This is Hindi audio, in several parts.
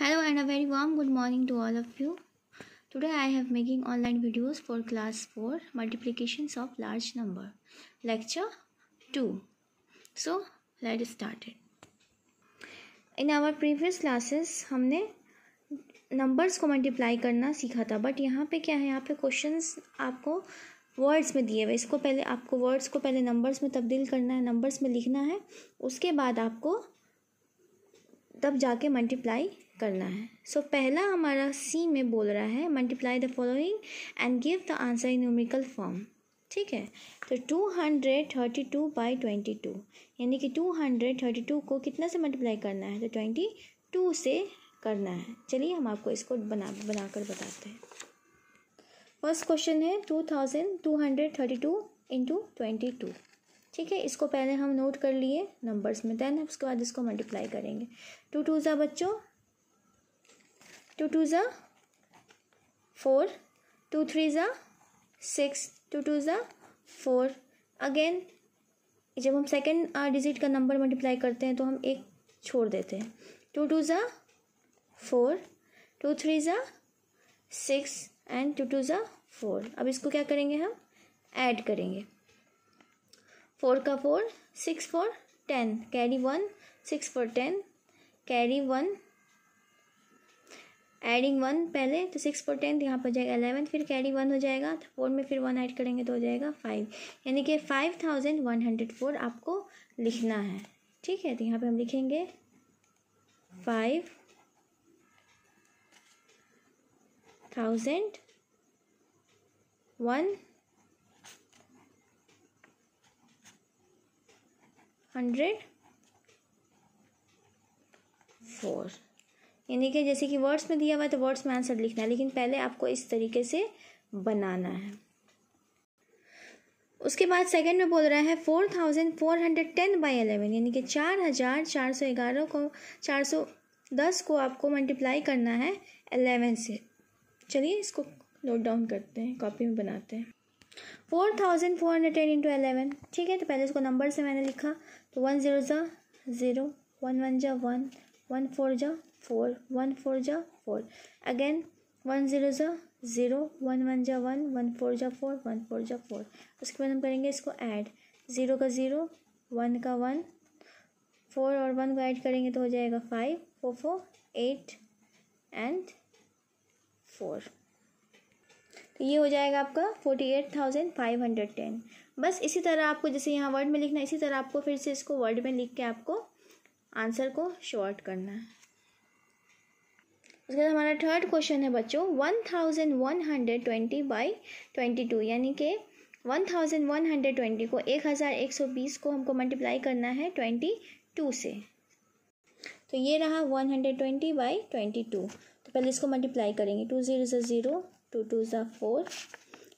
hello and a very warm good morning to all of you today I have making online videos for class four multiplication of large number lecture two so let started in our previous classes हमने नंबर्स को मल्टीप्लाई करना सीखा था बट यहाँ पे क्या है यहाँ पे क्वेश्चन आपको वर्ड्स में दिए हुए इसको पहले आपको वर्ड्स को पहले नंबर्स में तब्दील करना है नंबर्स में लिखना है उसके बाद आपको तब जाके मल्टीप्लाई करना है सो so, पहला हमारा सी में बोल रहा है multiply the following and give the answer in numerical form ठीक है तो two hundred thirty two by twenty two यानी कि टू हंड्रेड थर्टी टू को कितना से मल्टीप्लाई करना है तो ट्वेंटी टू से करना है चलिए हम आपको इसको बना बना कर बताते हैं फर्स्ट क्वेश्चन है two thousand two hundred thirty two into twenty two ठीक है इसको पहले हम नोट कर लिए नंबर्स में देन उसके बाद इसको मल्टीप्लाई करेंगे टू टू ज़ा बच्चों टू टू ज़ा फोर टू थ्री ज़ा सिक्स टू टू ज़ा फोर अगेन जब हम सेकेंड डिजिट का नंबर मल्टीप्लाई करते हैं तो हम एक छोड़ देते हैं टू टू ज़ा फोर टू थ्री ज़ा सिक्स एंड टू टू ज़ा फोर अब इसको क्या करेंगे हम ऐड करेंगे फोर का four six four ten carry one six four ten carry one adding one पहले तो सिक्स फोर टेंथ यहाँ पर जाएगा अलेवन फिर कैरी वन हो जाएगा तो फोर में फिर वन ऐड करेंगे तो हो जाएगा फाइव यानी कि five thousand one hundred four आपको लिखना है ठीक है तो यहाँ पे हम लिखेंगे five thousand one hundred four यानी कि जैसे कि वर्ड्स में दिया हुआ है तो वर्ड्स में आंसर लिखना है लेकिन पहले आपको इस तरीके से बनाना है उसके बाद सेकंड में बोल रहा है four thousand four hundred ten by eleven यानी कि चार हज़ार चार सौ ग्यारह को चार सौ दस को आपको मल्टीप्लाई करना है अलेवन से चलिए इसको नोट डाउन करते हैं कॉपी में बनाते हैं four thousand four hundred ten into eleven ठीक है तो पहले इसको नंबर से मैंने लिखा तो वन ज़ीरो ज़ा ज़ीरो वन वन जा वन वन फोर जा फोर वन फोर जा फोर अगेन वन ज़ीरो जा ज़ीरो वन वन जा वन वन फोर जा फोर वन फोर जा फोर उसके बाद हम करेंगे इसको ऐड ज़ीरो का ज़ीरो वन का वन फोर और वन को ऐड करेंगे तो हो जाएगा five four four eight and four तो ये हो जाएगा आपका forty eight thousand five hundred ten बस इसी तरह आपको जैसे यहाँ वर्ड में लिखना है इसी तरह आपको फिर से इसको वर्ड में लिख के आपको आंसर को शॉर्ट करना है उसके बाद हमारा थर्ड क्वेश्चन है बच्चों one thousand one hundred twenty by twenty two यानी कि one thousand one hundred twenty को एक हज़ार एक सौ बीस को हमको मल्टीप्लाई करना है ट्वेंटी टू से तो ये रहा one hundred twenty by twenty two तो पहले इसको मल्टीप्लाई करेंगे टू ज़ीरो ज़ा ज़ीरो टू टू ज़ा फोर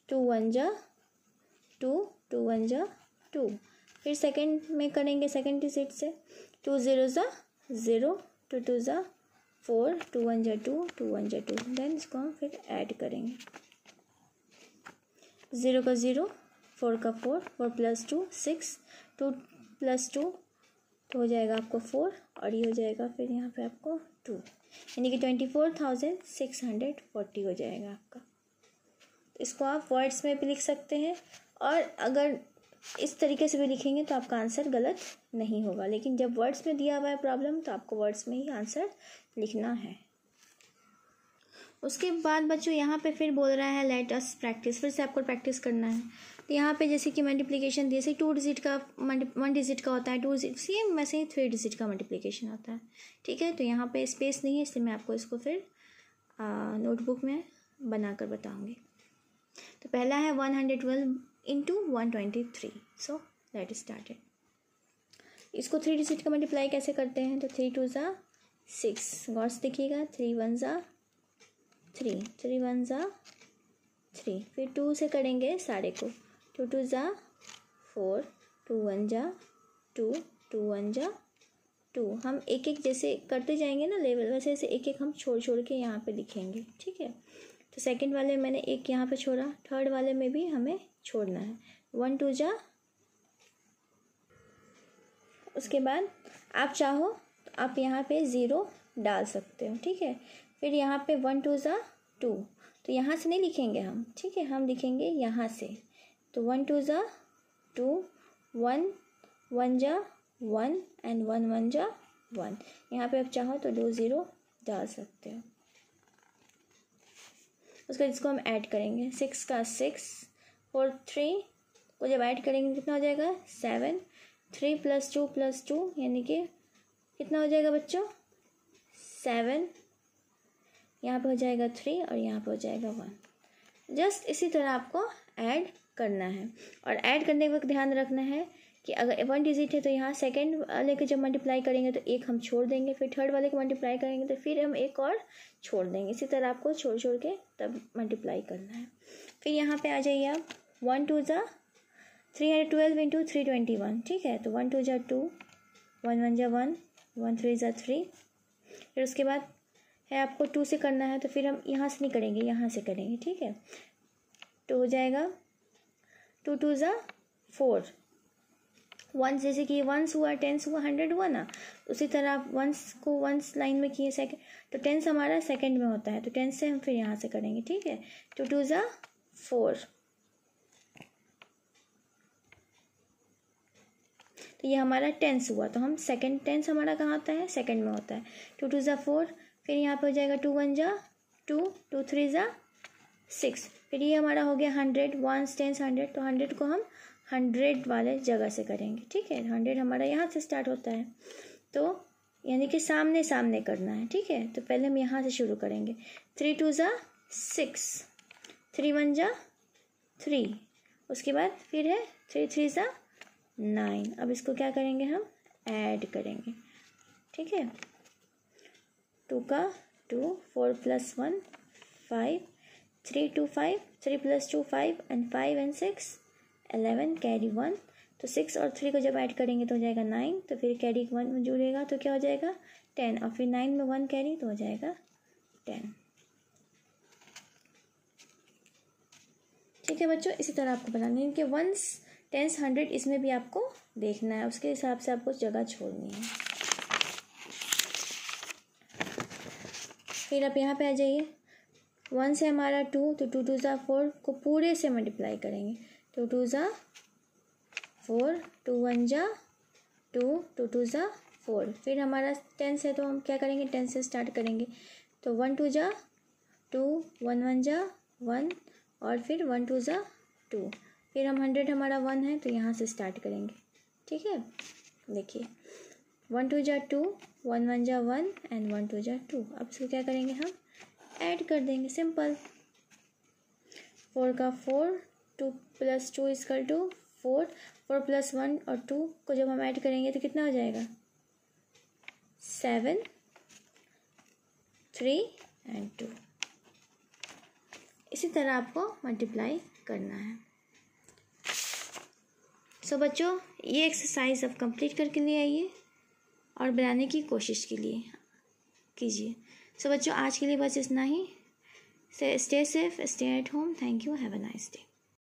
टू वन जा टू टू वन जा टू फिर सेकेंड में करेंगे सेकेंड डिजिट से टू ज़ीरो ज़ा ज़ीरो टू टू ज़ा फोर टू वन ज़ा टू टू वन ज़ा टू देन इसको हम फिर ऐड करेंगे ज़ीरो का ज़ीरो फोर का four four plus two six to plus two तो हो जाएगा आपको फोर और ये हो जाएगा फिर यहाँ पे आपको टू यानी कि twenty four thousand six hundred forty हो जाएगा आपका तो इसको आप वर्ड्स में भी लिख सकते हैं और अगर इस तरीके से भी लिखेंगे तो आपका आंसर गलत नहीं होगा लेकिन जब वर्ड्स में दिया हुआ है प्रॉब्लम तो आपको वर्ड्स में ही आंसर लिखना है उसके बाद बच्चों यहाँ पे फिर बोल रहा है लेट अस प्रैक्टिस फिर से आपको प्रैक्टिस करना है तो यहाँ पे जैसे कि मल्टीप्लिकेशन जैसे टू डिजिट का वन डिजिट का होता है टू डिजिट सेम वैसे ही थ्री डिजिट का मल्टीप्लीकेशन आता है ठीक है तो यहाँ पे स्पेस नहीं है इसलिए मैं आपको इसको फिर नोटबुक में बनाकर बताऊँगी तो पहला है one hundred twelve into one twenty three so let started इसको थ्री डिजिट का मल्टीप्लाई कैसे करते हैं तो थ्री टू ज़ा सिक्स गौर से देखिएगा थ्री वन ज़ा थ्री थ्री वन ज़ा थ्री फिर टू से करेंगे साढ़े को टू टू ज़ा फोर टू वन जा टू टू वन जा टू हम एक एक जैसे करते जाएंगे ना लेवल वैसे ऐसे एक एक हम छोड़ छोड़ के यहाँ पे लिखेंगे ठीक है तो सेकंड वाले मैंने एक यहाँ पे छोड़ा थर्ड वाले में भी हमें छोड़ना है वन टू जा उसके बाद आप चाहो तो आप यहाँ पे ज़ीरो डाल सकते हो ठीक है फिर यहाँ पे वन टू ज़ा टू तो यहाँ से नहीं लिखेंगे हम ठीक है हम लिखेंगे यहाँ से तो वन टू ज़ा टू वन वन जा वन एंड वन वन जा वन यहाँ पे आप चाहो तो दो ज़ीरो डाल सकते हो उसके जिसको हम ऐड करेंगे सिक्स का सिक्स और थ्री को जब ऐड करेंगे कितना हो जाएगा seven three plus two plus two यानी कि कितना हो जाएगा बच्चों सेवन यहाँ पे हो जाएगा थ्री और यहाँ पे हो जाएगा वन जस्ट इसी तरह आपको ऐड करना है और ऐड करने के वक्त ध्यान रखना है कि अगर वन डिजिट है तो यहाँ सेकेंड वाले के जब मल्टीप्लाई करेंगे तो एक हम छोड़ देंगे फिर थर्ड वाले को मल्टीप्लाई करेंगे तो फिर हम एक और छोड़ देंगे इसी तरह आपको छोड़ छोड़ के तब मल्टीप्लाई करना है फिर यहाँ पे आ जाइए आप वन टू ज़ा three hundred twelve into three twenty one ठीक है तो वन टू ज़ा टू वन वन ज़ा वन वन थ्री ज़ा थ्री फिर उसके बाद है आपको टू से करना है तो फिर हम यहाँ से नहीं करेंगे यहाँ से करेंगे ठीक है तो हो जाएगा टू टू ज़ा फोर वंस जैसे कि वंस हुआ टेंस हुआ हंड्रेड हुआ ना तो उसी तरह आप वंस को वंस लाइन में किए सेकेंड तो टेंस हमारा सेकेंड में होता है तो टेंस से हम फिर यहाँ से करेंगे ठीक है टू टू ज़ा फोर तो ये हमारा टेंस हुआ तो हम सेकेंड टेंस हमारा कहाँ होता है सेकेंड में होता है टू टू ज़ा फोर फिर यहाँ पर हो जाएगा टू वन ज़ा टू टू थ्री ज़ा सिक्स फिर ये हमारा हो गया हंड्रेड वन टेंस हंड्रेड तो हंड्रेड को हम हंड्रेड वाले जगह से करेंगे ठीक है हंड्रेड हमारा यहाँ से स्टार्ट होता है तो यानी कि सामने सामने करना है ठीक है तो पहले हम यहाँ से शुरू करेंगे थ्री टू ज़ा सिक्स थ्री वन ज़ा थ्री उसके बाद फिर है थ्री थ्री ज़ा नाइन अब इसको क्या करेंगे हम ऐड करेंगे ठीक है टू का two four plus one five three two five three plus two five and five and six eleven carry one तो सिक्स और थ्री को जब ऐड करेंगे तो हो जाएगा नाइन तो फिर कैरी वन में जुड़ेगा तो क्या हो जाएगा टेन और फिर नाइन में वन कैरी तो हो जाएगा टेन ठीक है बच्चों इसी तरह आपको बनाना है कि वंस टेंस हंड्रेड इसमें भी आपको देखना है उसके हिसाब से आपको जगह छोड़नी है फिर आप यहाँ पे आ जाइए वन से हमारा टू तो टू टू ज़ा फोर को पूरे से मल्टीप्लाई करेंगे टू तो टू ज़ा फोर टू वन ज़ा टू टू टू ज़ा फोर फिर हमारा टेंथ है तो हम क्या करेंगे टेन से स्टार्ट करेंगे तो वन टू ज़ा टू वन वन ज़ा वन और फिर वन टू ज़ा टू फिर हम हंड्रेड हमारा वन है तो यहाँ से स्टार्ट करेंगे ठीक है देखिए वन टू ज़ा टू वन वन ज़ा वन एंड वन टू ज़ा टू अब इसको क्या करेंगे हम ऐड कर देंगे सिंपल फोर का four two plus two equal two four four plus one और टू को जब हम ऐड करेंगे तो कितना हो जाएगा सेवन थ्री एंड टू इसी तरह आपको मल्टीप्लाई करना है सो so, बच्चों ये एक्सरसाइज आप कंप्लीट करके ले आइए और बनाने की कोशिश के लिए कीजिए सो बच्चों आज के लिए बस इतना ही stay safe stay at home thank you have a nice day